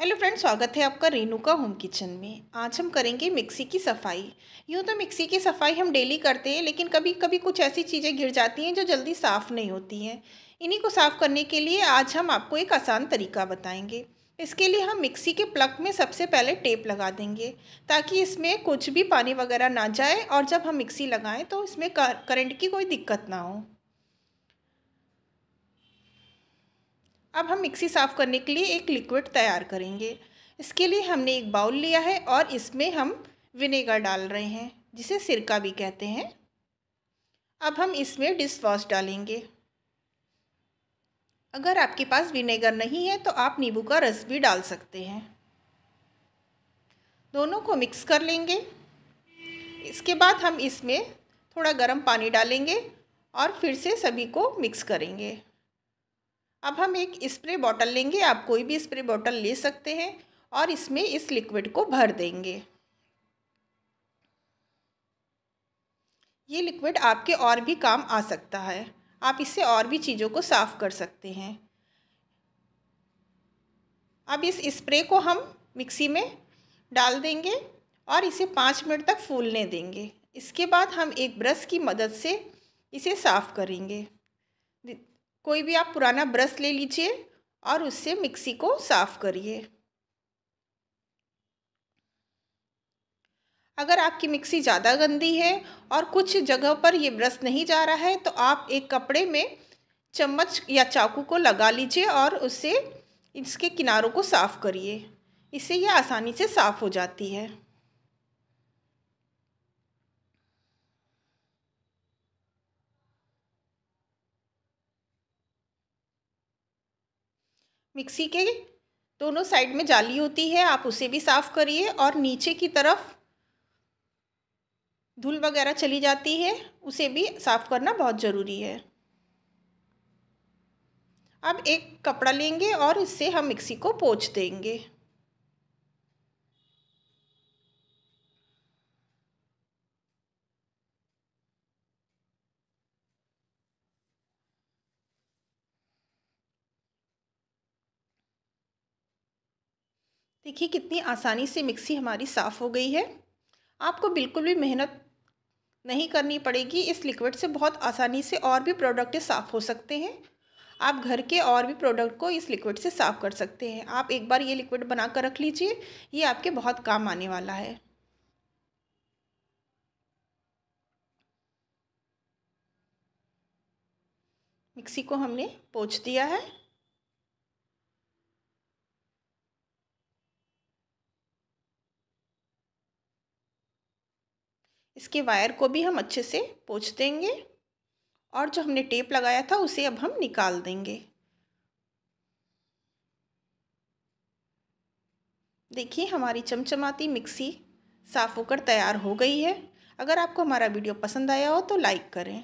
hello friends स्वागत है आपका का होम किचन में आज हम करेंगे मिक्सी की सफाई यूँ तो मिक्सी की सफाई हम डेली करते हैं लेकिन कभी कभी कुछ ऐसी चीज़ें गिर जाती हैं जो जल्दी साफ़ नहीं होती हैं इन्हीं को साफ़ करने के लिए आज हम आपको एक आसान तरीका बताएंगे इसके लिए हम मिक्सी के प्लग में सबसे पहले टेप लगा देंगे ताकि इसमें कुछ भी पानी वगैरह ना जाए और जब हम मिक्सी लगाएँ तो इसमें करंट की कोई दिक्कत ना हो अब हम मिक्सी साफ़ करने के लिए एक लिक्विड तैयार करेंगे इसके लिए हमने एक बाउल लिया है और इसमें हम विनेगर डाल रहे हैं जिसे सिरका भी कहते हैं अब हम इसमें डिश वॉश डालेंगे अगर आपके पास विनेगर नहीं है तो आप नींबू का रस भी डाल सकते हैं दोनों को मिक्स कर लेंगे इसके बाद हम इसमें थोड़ा गर्म पानी डालेंगे और फिर से सभी को मिक्स करेंगे अब हम एक स्प्रे बॉटल लेंगे आप कोई भी स्प्रे बॉटल ले सकते हैं और इसमें इस लिक्विड को भर देंगे ये लिक्विड आपके और भी काम आ सकता है आप इससे और भी चीज़ों को साफ़ कर सकते हैं अब इस स्प्रे को हम मिक्सी में डाल देंगे और इसे पाँच मिनट तक फूलने देंगे इसके बाद हम एक ब्रश की मदद से इसे साफ़ करेंगे कोई भी आप पुराना ब्रश ले लीजिए और उससे मिक्सी को साफ़ करिए अगर आपकी मिक्सी ज़्यादा गंदी है और कुछ जगह पर ये ब्रश नहीं जा रहा है तो आप एक कपड़े में चम्मच या चाकू को लगा लीजिए और उससे इसके किनारों को साफ़ करिए इससे ये आसानी से साफ़ हो जाती है मिक्सी के दोनों साइड में जाली होती है आप उसे भी साफ़ करिए और नीचे की तरफ धूल वगैरह चली जाती है उसे भी साफ़ करना बहुत ज़रूरी है अब एक कपड़ा लेंगे और इससे हम मिक्सी को पोछ देंगे देखिए कितनी आसानी से मिक्सी हमारी साफ़ हो गई है आपको बिल्कुल भी मेहनत नहीं करनी पड़ेगी इस लिक्विड से बहुत आसानी से और भी प्रोडक्ट साफ़ हो सकते हैं आप घर के और भी प्रोडक्ट को इस लिक्विड से साफ़ कर सकते हैं आप एक बार ये लिक्विड बना कर रख लीजिए ये आपके बहुत काम आने वाला है मिक्सी को हमने पोछ दिया है इसके वायर को भी हम अच्छे से पोछ देंगे और जो हमने टेप लगाया था उसे अब हम निकाल देंगे देखिए हमारी चमचमाती मिक्सी साफ़ होकर तैयार हो गई है अगर आपको हमारा वीडियो पसंद आया हो तो लाइक करें